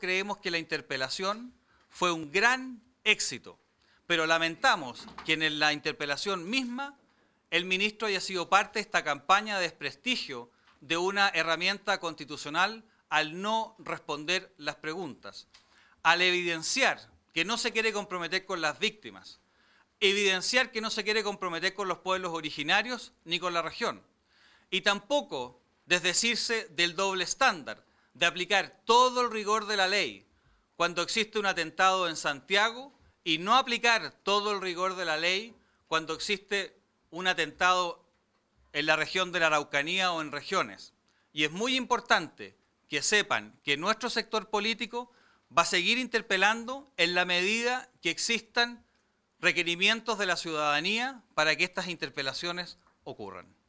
Creemos que la interpelación fue un gran éxito, pero lamentamos que en la interpelación misma el ministro haya sido parte de esta campaña de desprestigio de una herramienta constitucional al no responder las preguntas, al evidenciar que no se quiere comprometer con las víctimas, evidenciar que no se quiere comprometer con los pueblos originarios ni con la región, y tampoco desdecirse del doble estándar de aplicar todo el rigor de la ley cuando existe un atentado en Santiago y no aplicar todo el rigor de la ley cuando existe un atentado en la región de la Araucanía o en regiones. Y es muy importante que sepan que nuestro sector político va a seguir interpelando en la medida que existan requerimientos de la ciudadanía para que estas interpelaciones ocurran.